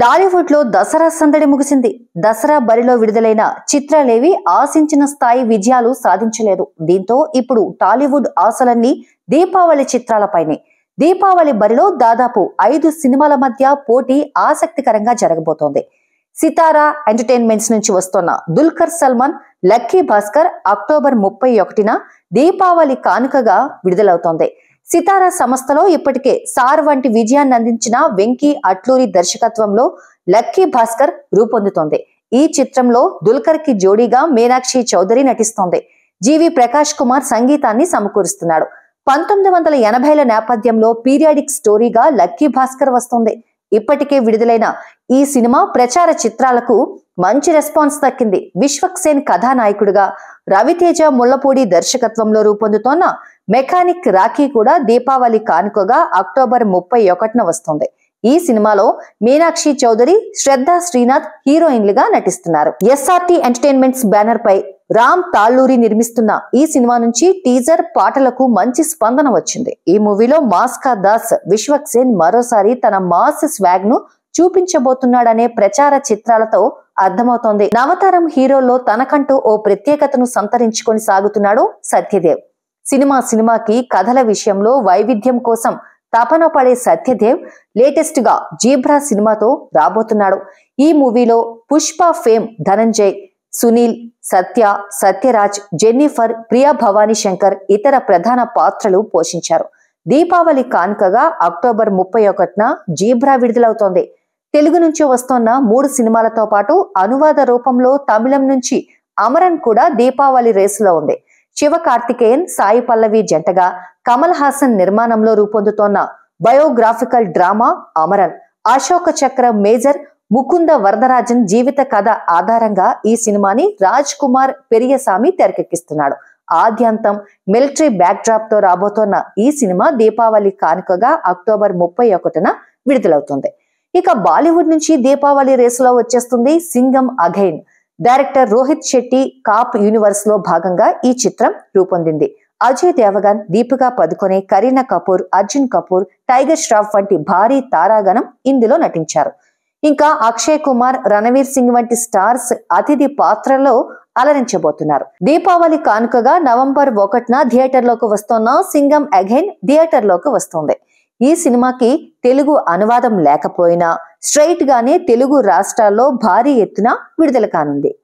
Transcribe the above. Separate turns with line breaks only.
టాలీవుడ్ లో దసరా సందడి ముగిసింది దసరా బరిలో విడుదలైన చిత్రాలేవి ఆశించిన స్థాయి విజయాలు సాధించలేదు దీంతో ఇప్పుడు టాలీవుడ్ ఆశలన్నీ దీపావళి చిత్రాలపైనే దీపావళి బరిలో దాదాపు ఐదు సినిమాల మధ్య పోటీ ఆసక్తికరంగా జరగబోతోంది సితారా ఎంటర్టైన్మెంట్స్ నుంచి వస్తున్న దుల్కర్ సల్మాన్ లక్కీ భాస్కర్ అక్టోబర్ ముప్పై ఒకటిన దీపావళి కానుకగా విడుదలవుతోంది సితారా సంస్థలో ఇప్పటికే సార్ వంటి విజయాన్ని అందించిన వెంకీ అట్లూరి దర్శకత్వంలో లక్కీ భాస్కర్ రూపొందుతోంది ఈ చిత్రంలో దుల్కర్ కి జోడీగా మీనాక్షి చౌదరి నటిస్తోంది జీవి ప్రకాష్ కుమార్ సంగీతాన్ని సమకూరుస్తున్నాడు పంతొమ్మిది వందల ఎనభైల నేపథ్యంలో పీరియాడిక్ స్టోరీగా లక్కీ భాస్కర్ వస్తుంది ఇప్పటికే విడుదలైన ఈ సినిమా ప్రచార చిత్రాలకు మంచి రెస్పాన్స్ దక్కింది విశ్వక్సేన్ కథానాయకుడిగా రవితేజ ముళ్లపూడి దర్శకత్వంలో రూపొందుతోన్న మెకానిక్ రాఖీ కూడా దీపావళి కానుకగా అక్టోబర్ ముప్పై ఒకటిన వస్తుంది ఈ సినిమాలో మీనాక్షి చౌదరి శ్రద్ధ శ్రీనాథ్ హీరోయిన్లుగా నటిస్తున్నారు ఎస్ఆర్టీ ఎంటర్టైన్మెంట్స్ బ్యానర్ పై రామ్ తాళ్ళూరి నిర్మిస్తున్న ఈ సినిమా నుంచి టీజర్ పాటలకు మంచి స్పందన వచ్చింది ఈ మూవీలో మాస్కా దాస్ విశ్వక్ సేన్ మరోసారి తన మాస్ స్వాగ్ ను చూపించబోతున్నాడనే ప్రచార చిత్రాలతో అర్థమవుతోంది నవతరం హీరోలో తనకంటూ ఓ ప్రత్యేకతను సంతరించుకొని సాగుతున్నాడు సత్యదేవ్ సినిమా సినిమాకి కథల విషయంలో వైవిధ్యం కోసం తపన పడే సత్యదేవ్ లేటెస్ట్ గా జీబ్రా సినిమాతో రాబోతున్నాడు ఈ మూవీలో పుష్ప ఫేమ్ ధనంజయ్ సునీల్ సత్య సత్యరాజ్ జెన్నిఫర్ ప్రియా భవానీ శంకర్ ఇతర ప్రధాన పాత్రలు పోషించారు దీపావళి కానుకగా అక్టోబర్ ముప్పై ఒకటిన జీబ్రా విడుదలవుతోంది తెలుగు నుంచి వస్తోన్న మూడు సినిమాలతో పాటు అనువాద రూపంలో తమిళం నుంచి అమరన్ కూడా దీపావళి రేసులో ఉంది శివ కార్తికేయన్ సాయి పల్లవి జంటగా కమల్ హాసన్ నిర్మాణంలో రూపొందుతోన్న biographical drama Amaran Ashoka Chakra Major Mukunda Varadarajan జీవిత కథ ఆధారంగా ఈ సినిమాని రాజ్ కుమార్ పెరియసామి తెరకెక్కిస్తున్నాడు ఆద్యంతం మిలిటరీ బ్యాక్ డ్రాప్ తో రాబోతున్న ఈ సినిమా దీపావళి కానుకగా అక్టోబర్ ముప్పై ఒకటిన విడుదలవుతుంది ఇక బాలీవుడ్ నుంచి దీపావళి రేసులో వచ్చేస్తుంది Singham again director Rohit Shetty cop universe లో భాగంగా ఈ చిత్రం రూపొందింది అజయ్ దేవగన్ దీపికా పదుకొనే కరీనా కపూర్ అర్జున్ కపూర్ టైగర్ ష్రాఫ్ వంటి భారీ తారాగణం ఇందులో నటించారు ఇంకా అక్షయ్ కుమార్ రణవీర్ సింగ్ వంటి స్టార్స్ అతిథి పాత్రలో అలరించబోతున్నారు దీపావళి కానుకగా నవంబర్ ఒకటిన థియేటర్లోకి వస్తున్న సింగం అగైన్ థియేటర్లోకి వస్తుంది ఈ సినిమాకి తెలుగు అనువాదం లేకపోయినా స్ట్రైట్ గానే తెలుగు రాష్ట్రాల్లో భారీ ఎత్తున విడుదల కానుంది